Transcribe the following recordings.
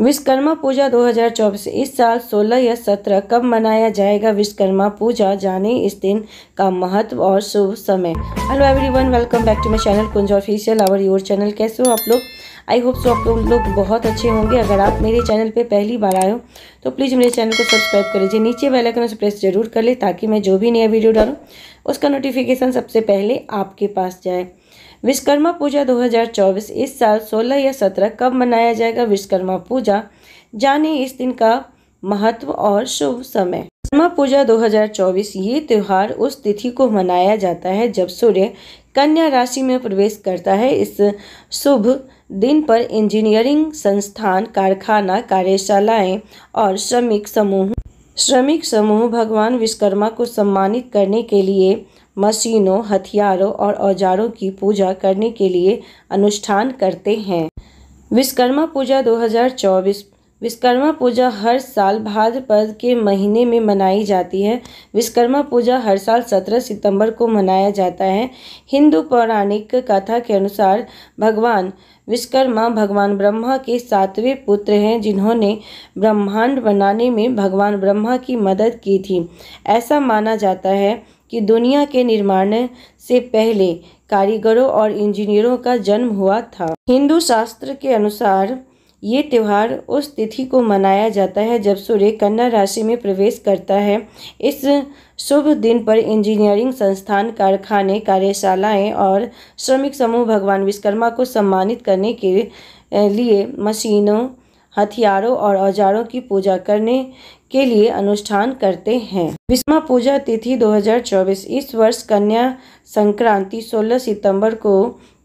विश्वकर्मा पूजा 2024 इस साल 16 या 17 कब मनाया जाएगा विश्वकर्मा पूजा जाने इस दिन का महत्व और शुभ समय hello everyone welcome back to my channel Kunj official our your channel कैसे हो आप लोग आई होप सो आप लोग लो बहुत अच्छे होंगे अगर आप मेरे चैनल पे पहली बार आए हो तो प्लीज़ मेरे चैनल को सब्सक्राइब कर लीजिए नीचे बेल से उसे प्रेस जरूर कर ले ताकि मैं जो भी नया वीडियो डालूँ उसका नोटिफिकेशन सबसे पहले आपके पास जाए विश्वकर्मा पूजा 2024 इस साल 16 या 17 कब मनाया जाएगा विश्वकर्मा पूजा जाने इस दिन का महत्व और शुभ समय विश्वकर्मा पूजा 2024 ये त्यौहार उस तिथि को मनाया जाता है जब सूर्य कन्या राशि में प्रवेश करता है इस शुभ दिन पर इंजीनियरिंग संस्थान कारखाना कार्यशालाएं और श्रमिक समूह श्रमिक समूह भगवान विश्वकर्मा को सम्मानित करने के लिए मशीनों हथियारों और औजारों की पूजा करने के लिए अनुष्ठान करते हैं विश्वकर्मा पूजा 2024 विश्वकर्मा पूजा हर साल भाद्रपद के महीने में मनाई जाती है विश्वकर्मा पूजा हर साल 17 सितंबर को मनाया जाता है हिंदू पौराणिक कथा के अनुसार भगवान विश्वकर्मा भगवान ब्रह्मा के सातवें पुत्र हैं जिन्होंने ब्रह्मांड बनाने में भगवान ब्रह्मा की मदद की थी ऐसा माना जाता है कि दुनिया के निर्माण से पहले कारीगरों और इंजीनियरों का जन्म हुआ था हिंदू शास्त्र के अनुसार ये त्यौहार उस तिथि को मनाया जाता है जब सूर्य कन्या राशि में प्रवेश करता है इस शुभ दिन पर इंजीनियरिंग संस्थान कारखाने कार्यशालाएं और श्रमिक समूह भगवान विश्वकर्मा को सम्मानित करने के लिए मशीनों हथियारों और औजारों की पूजा करने के लिए अनुष्ठान करते हैं विस्मा पूजा तिथि 2024 इस वर्ष कन्या संक्रांति 16 सितंबर को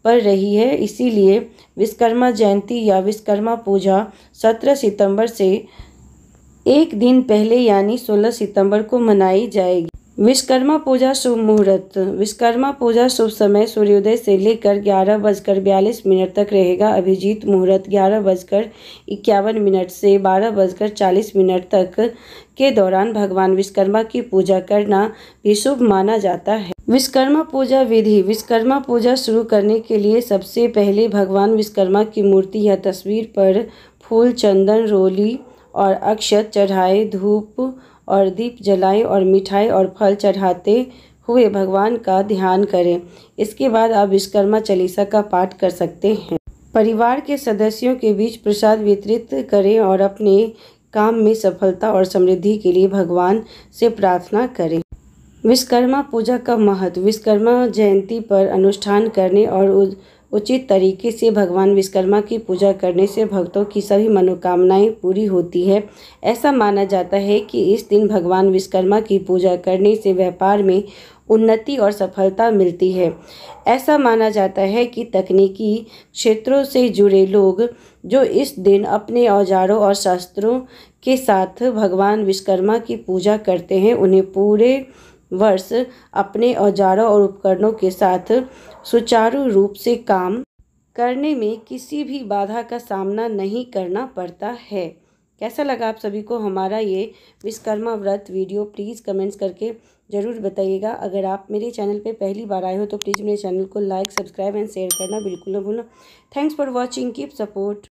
पड़ रही है इसीलिए विश्वकर्मा जयंती या विश्वकर्मा पूजा 17 सितंबर से एक दिन पहले यानी 16 सितंबर को मनाई जाएगी विश्वकर्मा पूजा शुभ मुहूर्त विश्वकर्मा पूजा शुभ समय सूर्योदय से लेकर ग्यारह बजकर बयालीस मिनट तक रहेगा अभिजीत मुहूर्त ग्यारह बजकर इक्यावन मिनट से बारह बजकर चालीस मिनट तक के दौरान भगवान विश्वकर्मा की पूजा करना भी शुभ माना जाता है विश्वकर्मा पूजा विधि विश्वकर्मा पूजा शुरू करने के लिए सबसे पहले भगवान विश्वकर्मा की मूर्ति या तस्वीर पर फूल चंदन रोली और अक्षत चढ़ाए धूप और दीप जलाएं और मिठाई और फल चढ़ाते हुए भगवान का ध्यान करें इसके बाद आप विश्वकर्मा चालीसा का पाठ कर सकते हैं परिवार के सदस्यों के बीच प्रसाद वितरित करें और अपने काम में सफलता और समृद्धि के लिए भगवान से प्रार्थना करें विश्वकर्मा पूजा का महत्व विश्वकर्मा जयंती पर अनुष्ठान करने और उचित तरीके से भगवान विश्वकर्मा की पूजा करने से भक्तों की सभी मनोकामनाएं पूरी होती है ऐसा माना जाता है कि इस दिन भगवान विश्वकर्मा की पूजा करने से व्यापार में उन्नति और सफलता मिलती है ऐसा माना जाता है कि तकनीकी क्षेत्रों से जुड़े लोग जो इस दिन अपने औजारों और शास्त्रों के साथ भगवान विश्वकर्मा की पूजा करते हैं उन्हें पूरे वर्ष अपने औजारों और उपकरणों के साथ सुचारू रूप से काम करने में किसी भी बाधा का सामना नहीं करना पड़ता है कैसा लगा आप सभी को हमारा ये विश्वकर्मा व्रत वीडियो प्लीज़ कमेंट्स करके ज़रूर बताइएगा अगर आप मेरे चैनल पे पहली बार आए हो तो प्लीज़ मेरे चैनल को लाइक सब्सक्राइब एंड शेयर करना बिल्कुल ना भूलना thanks for watching keep support